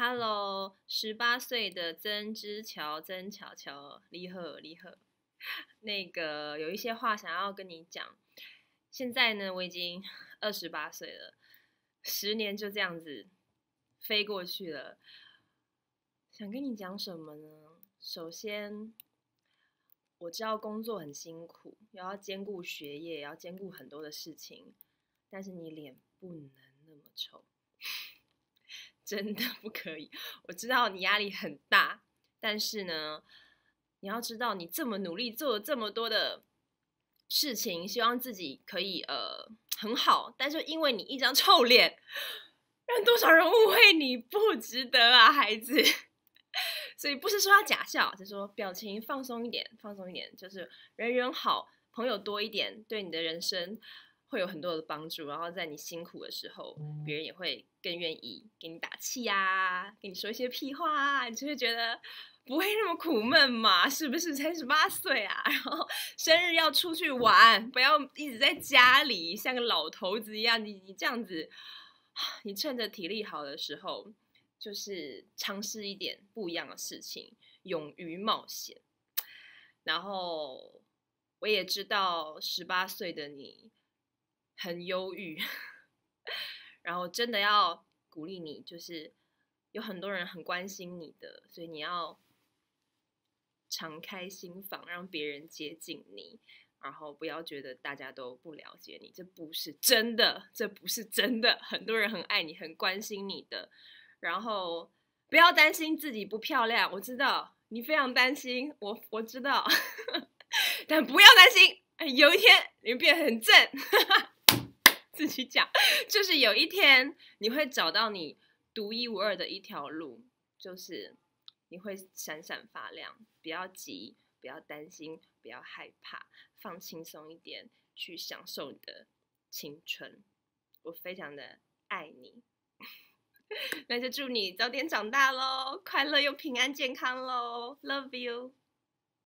Hello，十八岁的曾之乔，曾巧巧，李贺，李贺，那个有一些话想要跟你讲。现在呢，我已经二十八岁了，十年就这样子飞过去了。想跟你讲什么呢？首先，我知道工作很辛苦，要兼顾学业，要兼顾很多的事情，但是你脸不能那么丑。真的不可以！我知道你压力很大，但是呢，你要知道，你这么努力做这么多的事情，希望自己可以呃很好，但是因为你一张臭脸，让多少人误会你不值得啊，孩子。所以不是说要假笑，就说表情放松一点，放松一点，就是人人好，朋友多一点，对你的人生。会有很多的帮助，然后在你辛苦的时候，别人也会更愿意给你打气呀，跟你说一些屁话，你就会觉得不会那么苦闷嘛？是不是？三十八岁啊，然后生日要出去玩，不要一直在家里像个老头子一样。你你这样子，你趁着体力好的时候，就是尝试一点不一样的事情，勇于冒险。然后我也知道十八岁的你。很忧郁，然后真的要鼓励你，就是有很多人很关心你的，所以你要敞开心房，让别人接近你，然后不要觉得大家都不了解你，这不是真的，这不是真的，很多人很爱你，很关心你的，然后不要担心自己不漂亮，我知道你非常担心，我我知道，但不要担心，有一天你变很正。自己讲，就是有一天你会找到你独一无二的一条路，就是你会闪闪发亮。不要急，不要担心，不要害怕，放轻松一点，去享受你的青春。我非常的爱你，那就祝你早点长大喽，快乐又平安健康喽，Love you。